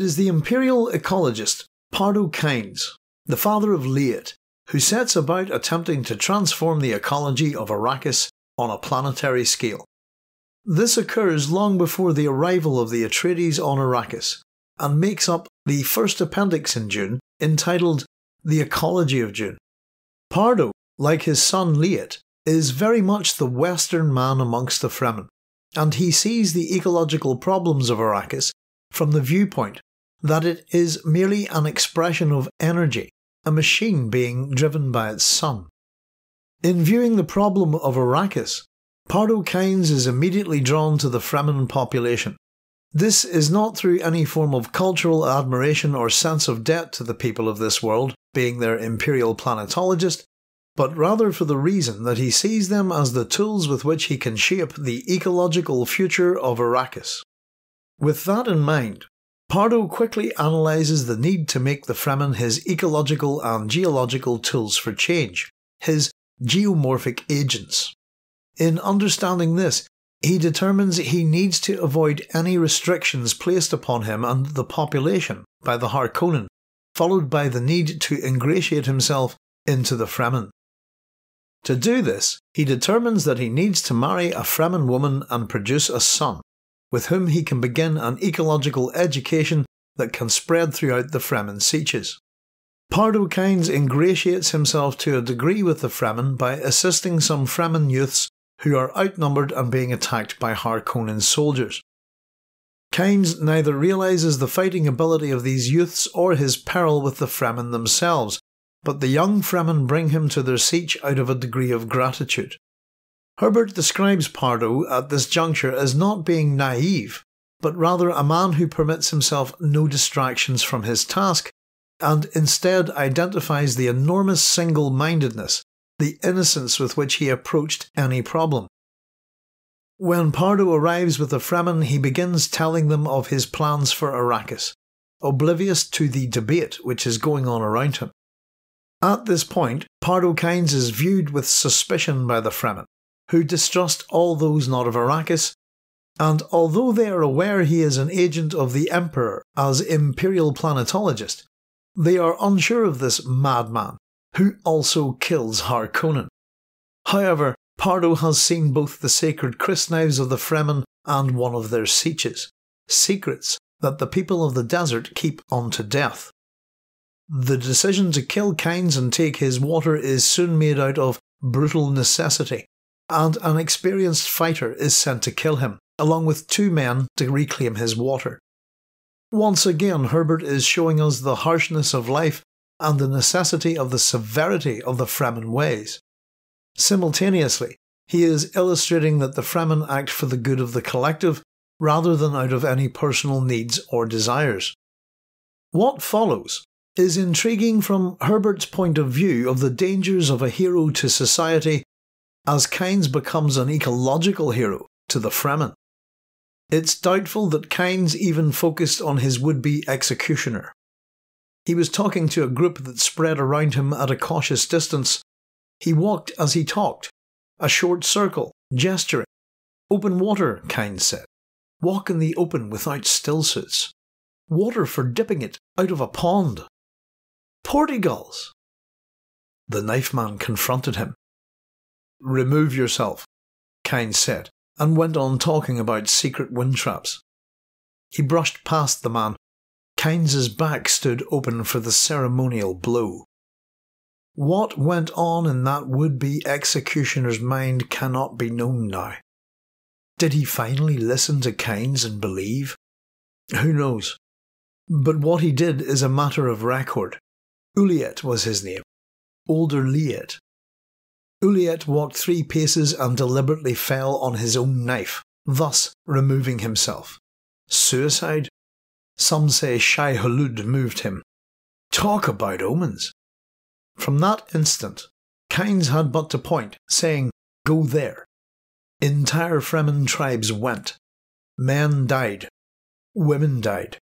It is the imperial ecologist Pardo Keynes, the father of Liet, who sets about attempting to transform the ecology of Arrakis on a planetary scale. This occurs long before the arrival of the Atreides on Arrakis, and makes up the first appendix in Dune entitled The Ecology of Dune. Pardo, like his son Liet, is very much the Western man amongst the Fremen, and he sees the ecological problems of Arrakis from the viewpoint that it is merely an expression of energy, a machine being driven by its sun. In viewing the problem of Arrakis, Pardo Kynes is immediately drawn to the Fremen population. This is not through any form of cultural admiration or sense of debt to the people of this world, being their imperial planetologist, but rather for the reason that he sees them as the tools with which he can shape the ecological future of Arrakis. With that in mind, Pardo quickly analyses the need to make the Fremen his ecological and geological tools for change, his geomorphic agents. In understanding this, he determines he needs to avoid any restrictions placed upon him and the population by the Harkonnen, followed by the need to ingratiate himself into the Fremen. To do this, he determines that he needs to marry a Fremen woman and produce a son, with whom he can begin an ecological education that can spread throughout the Fremen sieges. Pardokines ingratiates himself to a degree with the Fremen by assisting some Fremen youths who are outnumbered and being attacked by Harkonnen soldiers. Kynes neither realises the fighting ability of these youths or his peril with the Fremen themselves, but the young Fremen bring him to their siege out of a degree of gratitude. Herbert describes Pardo at this juncture as not being naive, but rather a man who permits himself no distractions from his task, and instead identifies the enormous single mindedness, the innocence with which he approached any problem. When Pardo arrives with the Fremen, he begins telling them of his plans for Arrakis, oblivious to the debate which is going on around him. At this point, Pardo Kynes is viewed with suspicion by the Fremen, who distrust all those not of Arrakis, and although they are aware he is an agent of the Emperor as Imperial Planetologist, they are unsure of this madman, who also kills Harkonnen. However, Pardo has seen both the sacred Chris knives of the Fremen and one of their sieges, secrets that the people of the desert keep unto death. The decision to kill Kynes and take his water is soon made out of brutal necessity, and an experienced fighter is sent to kill him, along with two men to reclaim his water. Once again, Herbert is showing us the harshness of life and the necessity of the severity of the Fremen ways. Simultaneously, he is illustrating that the Fremen act for the good of the collective rather than out of any personal needs or desires. What follows is intriguing from Herbert's point of view of the dangers of a hero to society as Keynes becomes an ecological hero to the Fremen. It's doubtful that Keynes even focused on his would be executioner. He was talking to a group that spread around him at a cautious distance. He walked as he talked, a short circle, gesturing. Open water, Keynes said. Walk in the open without stillsuits. Water for dipping it out of a pond. Portigals. The knife man confronted him. Remove yourself, Kane said, and went on talking about secret wind traps. He brushed past the man. Keynes's back stood open for the ceremonial blow. What went on in that would-be executioner's mind cannot be known now. Did he finally listen to Keynes and believe? Who knows? But what he did is a matter of record. Uliet was his name. Older Liet Uliet walked three paces and deliberately fell on his own knife, thus removing himself. Suicide? Some say Shai Hulud moved him. Talk about omens! From that instant, Kynes had but to point, saying, Go there. Entire Fremen tribes went. Men died. Women died.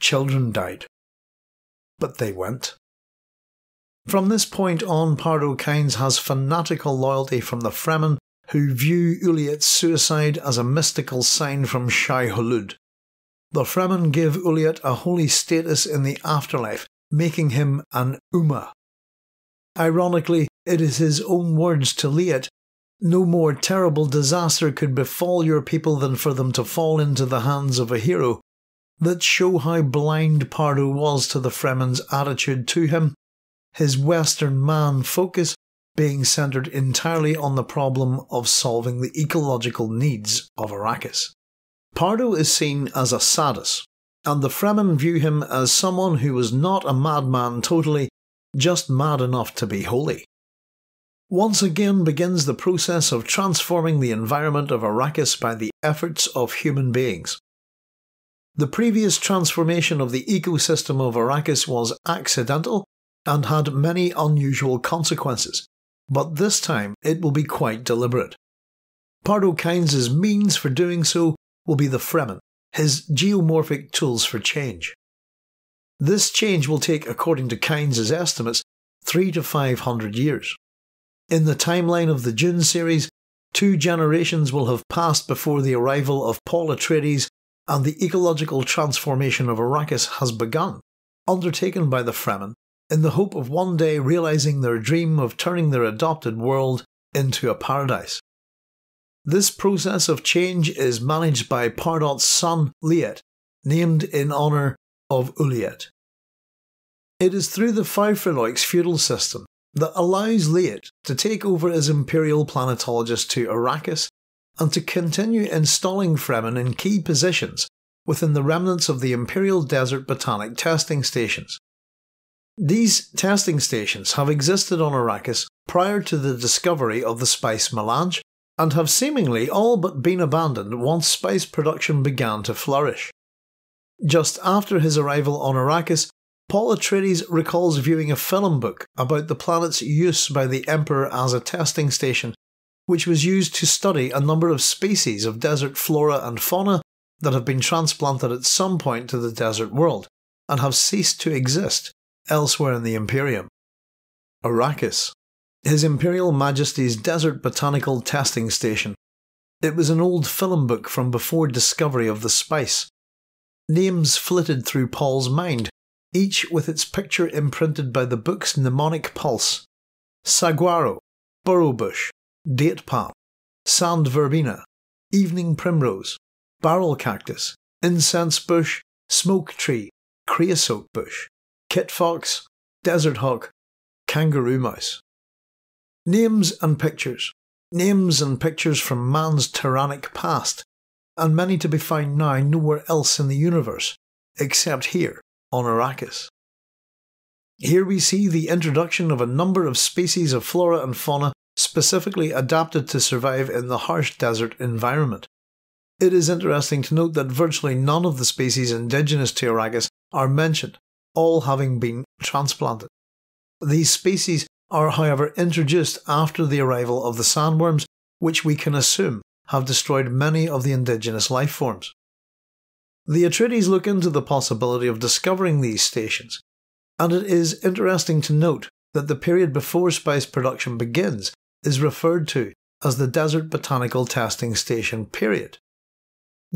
Children died. But they went. From this point on, Pardo Kynes has fanatical loyalty from the Fremen, who view Uliet's suicide as a mystical sign from Shai Hulud. The Fremen give Uliet a holy status in the afterlife, making him an Uma. Ironically, it is his own words to Liat, no more terrible disaster could befall your people than for them to fall into the hands of a hero, that show how blind Pardo was to the Fremen's attitude to him his Western man focus being centered entirely on the problem of solving the ecological needs of Arrakis. Pardo is seen as a sadist, and the Fremen view him as someone who was not a madman totally, just mad enough to be holy. Once again begins the process of transforming the environment of Arrakis by the efforts of human beings. The previous transformation of the ecosystem of Arrakis was accidental and had many unusual consequences, but this time it will be quite deliberate. Pardo Kynes's means for doing so will be the Fremen, his geomorphic tools for change. This change will take, according to Kynes's estimates, three to five hundred years. In the timeline of the Dune series, two generations will have passed before the arrival of Paul Atreides and the ecological transformation of Arrakis has begun, undertaken by the Fremen in the hope of one day realizing their dream of turning their adopted world into a paradise. This process of change is managed by Pardot's son, Liet, named in honour of Uliet. It is through the Fifreloix feudal system that allows Liet to take over as imperial planetologist to Arrakis and to continue installing Fremen in key positions within the remnants of the Imperial Desert Botanic testing stations. These testing stations have existed on Arrakis prior to the discovery of the spice melange and have seemingly all but been abandoned once spice production began to flourish. Just after his arrival on Arrakis, Paul Atreides recalls viewing a film book about the planet's use by the Emperor as a testing station, which was used to study a number of species of desert flora and fauna that have been transplanted at some point to the desert world and have ceased to exist elsewhere in the Imperium. Arrakis, His Imperial Majesty's Desert Botanical Testing Station. It was an old film book from before discovery of the spice. Names flitted through Paul's mind, each with its picture imprinted by the book's mnemonic pulse. Saguaro, burrowbush, date palm, sand verbena, evening primrose, barrel cactus, incense bush, smoke tree, creosote bush, kit fox, desert hawk, kangaroo mouse. Names and pictures. Names and pictures from man's tyrannic past, and many to be found now nowhere else in the universe, except here on Arrakis. Here we see the introduction of a number of species of flora and fauna specifically adapted to survive in the harsh desert environment. It is interesting to note that virtually none of the species indigenous to Arrakis are mentioned, all having been transplanted. These species are, however, introduced after the arrival of the sandworms, which we can assume have destroyed many of the indigenous life forms. The Atreides look into the possibility of discovering these stations, and it is interesting to note that the period before spice production begins is referred to as the Desert Botanical Testing Station period.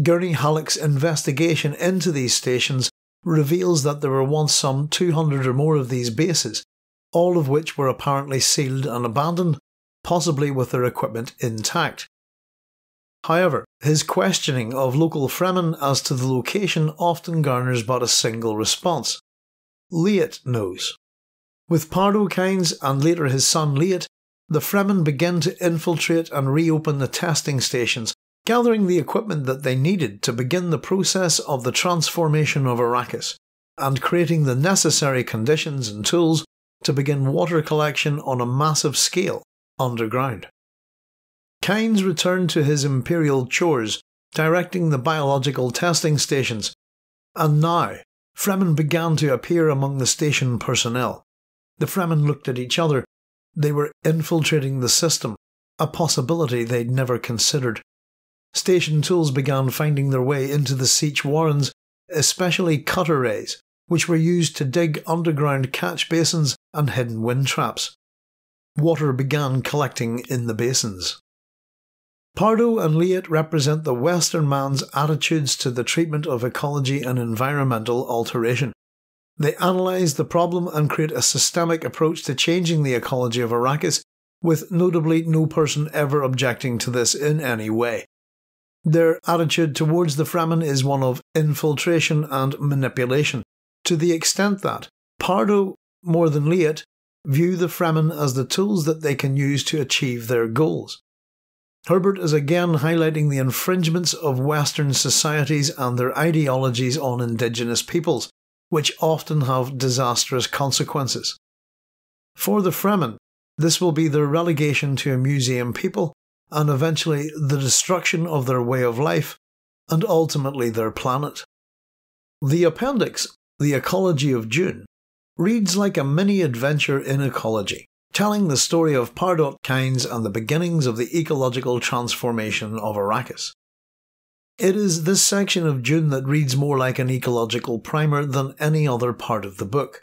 Gurney Halleck's investigation into these stations reveals that there were once some 200 or more of these bases, all of which were apparently sealed and abandoned, possibly with their equipment intact. However, his questioning of local Fremen as to the location often garners but a single response. Liet knows. With Kynes and later his son Liet, the Fremen begin to infiltrate and reopen the testing stations gathering the equipment that they needed to begin the process of the transformation of Arrakis, and creating the necessary conditions and tools to begin water collection on a massive scale underground. Kynes returned to his imperial chores, directing the biological testing stations, and now Fremen began to appear among the station personnel. The Fremen looked at each other. They were infiltrating the system, a possibility they'd never considered station tools began finding their way into the Siege Warrens, especially cutter rays, which were used to dig underground catch basins and hidden wind traps. Water began collecting in the basins. Pardo and Leit represent the Western man's attitudes to the treatment of ecology and environmental alteration. They analyse the problem and create a systemic approach to changing the ecology of Arrakis, with notably no person ever objecting to this in any way, their attitude towards the Fremen is one of infiltration and manipulation, to the extent that Pardo, more than Liet, view the Fremen as the tools that they can use to achieve their goals. Herbert is again highlighting the infringements of Western societies and their ideologies on indigenous peoples, which often have disastrous consequences. For the Fremen, this will be their relegation to a museum people and eventually the destruction of their way of life, and ultimately their planet. The appendix, The Ecology of Dune, reads like a mini adventure in ecology, telling the story of Pardot Kynes and the beginnings of the ecological transformation of Arrakis. It is this section of Dune that reads more like an ecological primer than any other part of the book.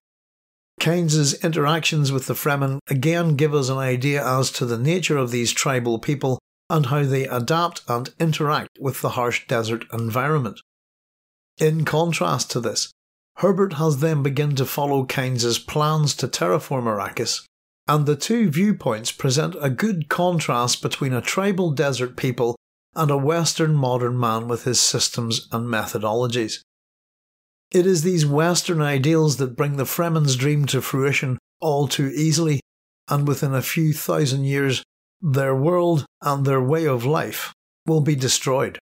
Keynes's interactions with the Fremen again give us an idea as to the nature of these tribal people and how they adapt and interact with the harsh desert environment. In contrast to this, Herbert has them begin to follow Keynes's plans to terraform Arrakis, and the two viewpoints present a good contrast between a tribal desert people and a Western modern man with his systems and methodologies. It is these Western ideals that bring the Fremen's dream to fruition all too easily, and within a few thousand years, their world and their way of life will be destroyed.